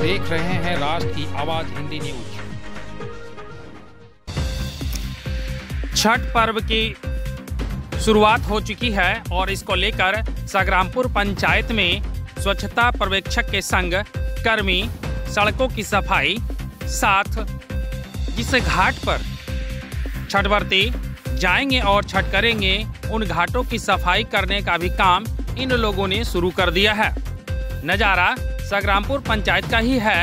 देख रहे हैं राष्ट्र की आवाज हिंदी न्यूज छठ पर्व की शुरुआत हो चुकी है और इसको लेकर सगरामपुर पंचायत में स्वच्छता पर्यवेक्षक के संग कर्मी सड़कों की सफाई साथ जिस घाट पर छठवर्ती जाएंगे और छठ करेंगे उन घाटों की सफाई करने का भी काम इन लोगों ने शुरू कर दिया है नजारा संग्रामपुर पंचायत का ही है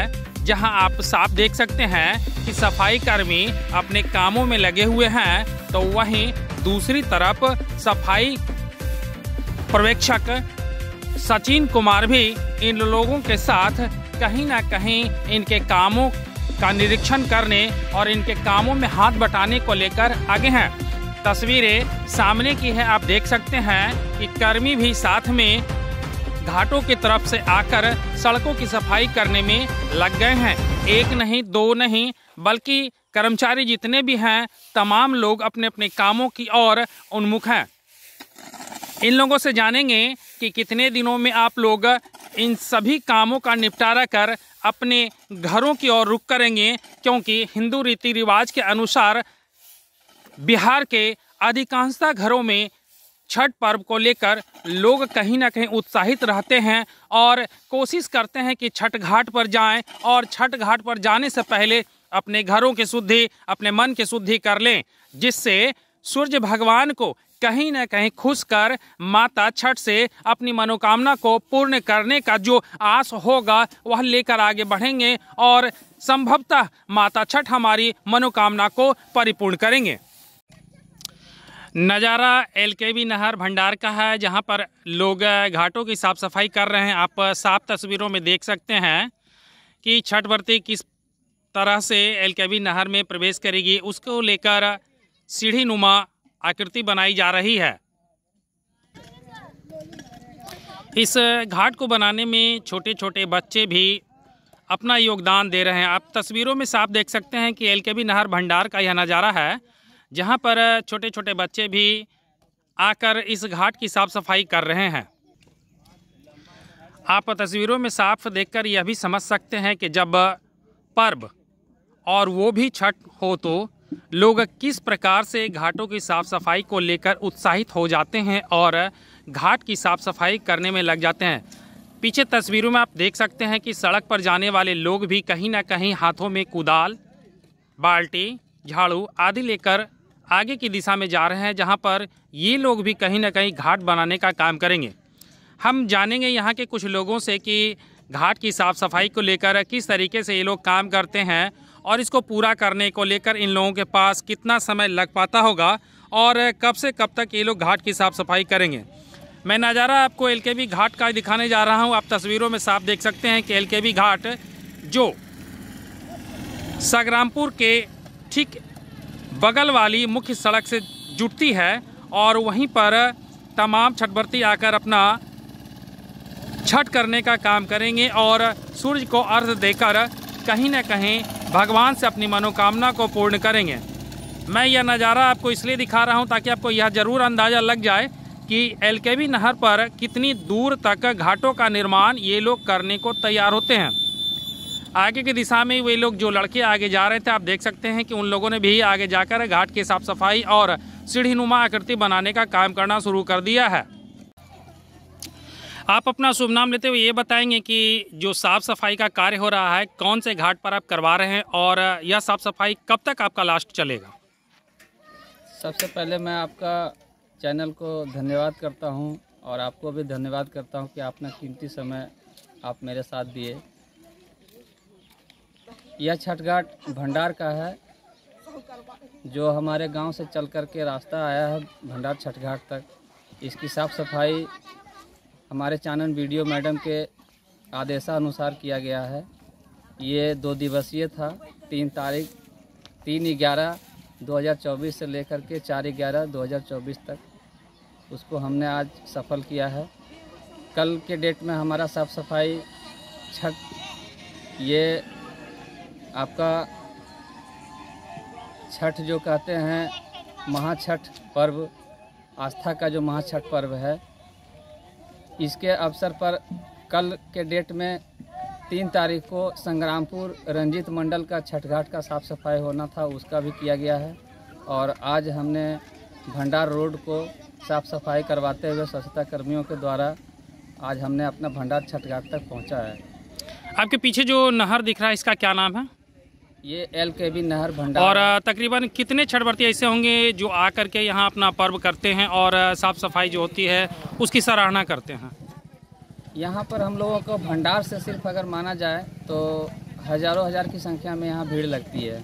जहां आप साफ देख सकते हैं कि सफाई कर्मी अपने कामों में लगे हुए हैं तो वहीं दूसरी तरफ सफाई पर्यवेक्षक सचिन कुमार भी इन लोगों के साथ कहीं ना कहीं इनके कामों का निरीक्षण करने और इनके कामों में हाथ बटाने को लेकर आगे हैं तस्वीरें सामने की है आप देख सकते हैं कि कर्मी भी साथ में घाटों की तरफ से आकर सड़कों की सफाई करने में लग गए हैं एक नहीं दो नहीं बल्कि कर्मचारी जितने भी हैं तमाम लोग अपने अपने कामों की ओर उन्मुख हैं इन लोगों से जानेंगे कि कितने दिनों में आप लोग इन सभी कामों का निपटारा कर अपने घरों की ओर रुख करेंगे क्योंकि हिंदू रीति रिवाज के अनुसार बिहार के अधिकांशता घरों में छठ पर्व को लेकर लोग कहीं ना कहीं उत्साहित रहते हैं और कोशिश करते हैं कि छठ घाट पर जाएं और छठ घाट पर जाने से पहले अपने घरों की शुद्धि अपने मन की शुद्धि कर लें जिससे सूर्य भगवान को कहीं ना कहीं खुश कर माता छठ से अपनी मनोकामना को पूर्ण करने का जो आस होगा वह लेकर आगे बढ़ेंगे और संभवतः माता छठ हमारी मनोकामना को परिपूर्ण करेंगे नज़ारा एल के बी नहर भंडार का है जहां पर लोग घाटों की साफ़ सफाई कर रहे हैं आप साफ तस्वीरों में देख सकते हैं कि छठ भर्ती किस तरह से एल के बी नहर में प्रवेश करेगी उसको लेकर सीढ़ी नुमा आकृति बनाई जा रही है इस घाट को बनाने में छोटे छोटे बच्चे भी अपना योगदान दे रहे हैं आप तस्वीरों में साफ देख सकते हैं कि एल के बी नहर भंडार का यह नज़ारा है जहाँ पर छोटे छोटे बच्चे भी आकर इस घाट की साफ सफाई कर रहे हैं आप तस्वीरों में साफ देखकर यह भी समझ सकते हैं कि जब पर्व और वो भी छठ हो तो लोग किस प्रकार से घाटों की साफ सफाई को लेकर उत्साहित हो जाते हैं और घाट की साफ सफाई करने में लग जाते हैं पीछे तस्वीरों में आप देख सकते हैं कि सड़क पर जाने वाले लोग भी कहीं ना कहीं हाथों में कुदाल बाल्टी झाड़ू आदि लेकर आगे की दिशा में जा रहे हैं जहाँ पर ये लोग भी कहीं ना कहीं घाट बनाने का काम करेंगे हम जानेंगे यहाँ के कुछ लोगों से कि घाट की साफ़ सफाई को लेकर किस तरीके से ये लोग काम करते हैं और इसको पूरा करने को लेकर इन लोगों के पास कितना समय लग पाता होगा और कब से कब तक ये लोग घाट की साफ़ सफाई करेंगे मैं नज़ारा आपको एलकेबी घाट का दिखाने जा रहा हूँ आप तस्वीरों में साफ देख सकते हैं कि एलकेबी घाट जो सगरामपुर के ठीक बगल वाली मुख्य सड़क से जुटती है और वहीं पर तमाम छठवर्ती आकर अपना छठ करने का काम करेंगे और सूर्य को अर्घ देकर कहीं ना कहीं भगवान से अपनी मनोकामना को पूर्ण करेंगे मैं यह नज़ारा आपको इसलिए दिखा रहा हूं ताकि आपको यह ज़रूर अंदाज़ा लग जाए कि एलकेबी नहर पर कितनी दूर तक घाटों का निर्माण ये लोग करने को तैयार होते हैं आगे की दिशा में वे लोग जो लड़के आगे जा रहे थे आप देख सकते हैं कि उन लोगों ने भी आगे जाकर घाट की साफ सफाई और सीढ़ी नुमा आकृति बनाने का काम करना शुरू कर दिया है आप अपना शुभ नाम लेते हुए ये बताएंगे कि जो साफ सफाई का कार्य हो रहा है कौन से घाट पर आप करवा रहे हैं और यह साफ सफाई कब तक आपका लास्ट चलेगा सबसे पहले मैं आपका चैनल को धन्यवाद करता हूं और आपको भी धन्यवाद करता हूं कि आपने कीमती समय आप मेरे साथ दिए यह छठ घाट भंडार का है जो हमारे गांव से चल कर के रास्ता आया है भंडार छठ घाट तक इसकी साफ़ सफाई हमारे चानन वीडियो मैडम के आदेशानुसार किया गया है ये दो दिवसीय था तीन तारीख तीन ग्यारह 2024 से लेकर के चार ग्यारह 2024 तक उसको हमने आज सफल किया है कल के डेट में हमारा साफ़ सफाई छठ ये आपका छठ जो कहते हैं महाछठ पर्व आस्था का जो महाछठ पर्व है इसके अवसर पर कल के डेट में तीन तारीख को संग्रामपुर रंजीत मंडल का छठ घाट का साफ सफाई होना था उसका भी किया गया है और आज हमने भंडार रोड को साफ सफाई करवाते हुए स्वच्छता कर्मियों के द्वारा आज हमने अपना भंडार छठ घाट तक पहुंचा है आपके पीछे जो नहर दिख रहा है इसका क्या नाम है ये एल के बी नहर भंडार और तकरीबन कितने छठवर्ती ऐसे होंगे जो आ के यहाँ अपना पर्व करते हैं और साफ़ सफाई जो होती है उसकी सराहना करते हैं यहाँ पर हम लोगों को भंडार से सिर्फ अगर माना जाए तो हज़ारों हज़ार की संख्या में यहाँ भीड़ लगती है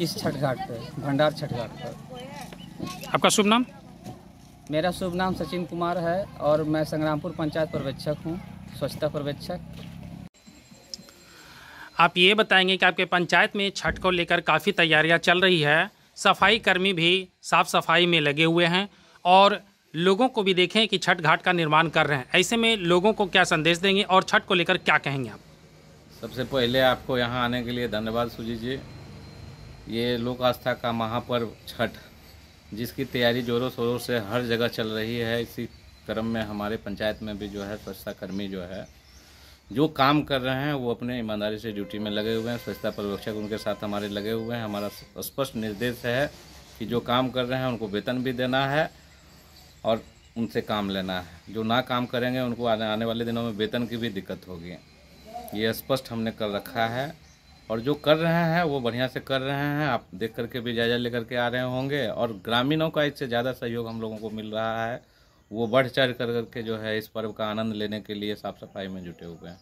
इस छठ घाट पर भंडार छठ घाट पर आपका शुभ नाम मेरा शुभ नाम सचिन कुमार है और मैं संग्रामपुर पंचायत पर्यवेक्षक हूँ स्वच्छता पर्यवेक्षक आप ये बताएंगे कि आपके पंचायत में छठ को लेकर काफ़ी तैयारियां चल रही है सफाई कर्मी भी साफ सफाई में लगे हुए हैं और लोगों को भी देखें कि छठ घाट का निर्माण कर रहे हैं ऐसे में लोगों को क्या संदेश देंगे और छठ को लेकर क्या कहेंगे आप सबसे पहले आपको यहाँ आने के लिए धन्यवाद सुजीत जी ये लोक आस्था का महापर्व छठ जिसकी तैयारी जोरों शोरों से हर जगह चल रही है इसी क्रम में हमारे पंचायत में भी जो है स्वच्छता कर्मी जो है जो काम कर रहे हैं वो अपने ईमानदारी से ड्यूटी में लगे हुए हैं स्वच्छता पर्यवेक्षक उनके साथ हमारे लगे हुए हैं हमारा स्पष्ट निर्देश है कि जो काम कर रहे हैं उनको वेतन भी देना है और उनसे काम लेना है जो ना काम करेंगे उनको आने वाले दिनों में वेतन की भी दिक्कत होगी ये स्पष्ट हमने कर रखा है और जो कर रहे हैं वो बढ़िया से कर रहे हैं आप देख करके भी जायज़ा लेकर के आ रहे होंगे और ग्रामीणों का इससे ज़्यादा सहयोग हम लोगों को मिल रहा है वो बढ़ चढ़ कर करके जो है इस पर्व का आनंद लेने के लिए साफ सफाई में जुटे हुए हैं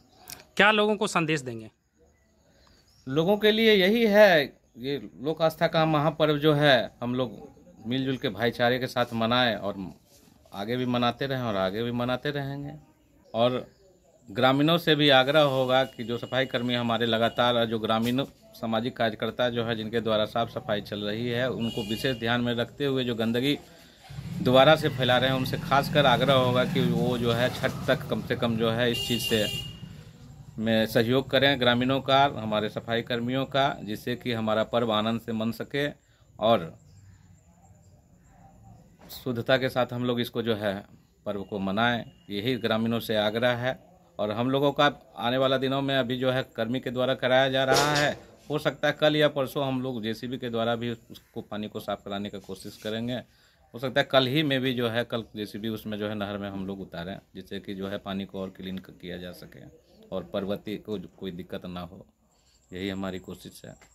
क्या लोगों को संदेश देंगे लोगों के लिए यही है ये लोक आस्था का महापर्व जो है हम लोग मिलजुल के भाईचारे के साथ मनाएं और आगे भी मनाते रहें और आगे भी मनाते रहेंगे और ग्रामीणों से भी आग्रह होगा कि जो सफाई कर्मी हमारे लगातार जो ग्रामीण सामाजिक कार्यकर्ता जो है जिनके द्वारा साफ सफाई चल रही है उनको विशेष ध्यान में रखते हुए जो गंदगी दोबारा से फैला रहे हैं उनसे खासकर आग्रह होगा कि वो जो है छठ तक कम से कम जो है इस चीज़ से में सहयोग करें ग्रामीणों का हमारे सफाई कर्मियों का जिससे कि हमारा पर्व आनंद से मन सके और शुद्धता के साथ हम लोग इसको जो है पर्व को मनाएं यही ग्रामीणों से आग्रह है और हम लोगों का आने वाला दिनों में अभी जो है कर्मी के द्वारा कराया जा रहा है हो सकता है कल या परसों हम लोग जेसीबी के द्वारा भी उसको पानी को साफ कराने का कोशिश करेंगे हो सकता है कल ही में भी जो है कल जैसे भी उसमें जो है नहर में हम लोग उतारें जिससे कि जो है पानी को और क्लीन किया जा सके और पर्वती को कोई दिक्कत ना हो यही हमारी कोशिश है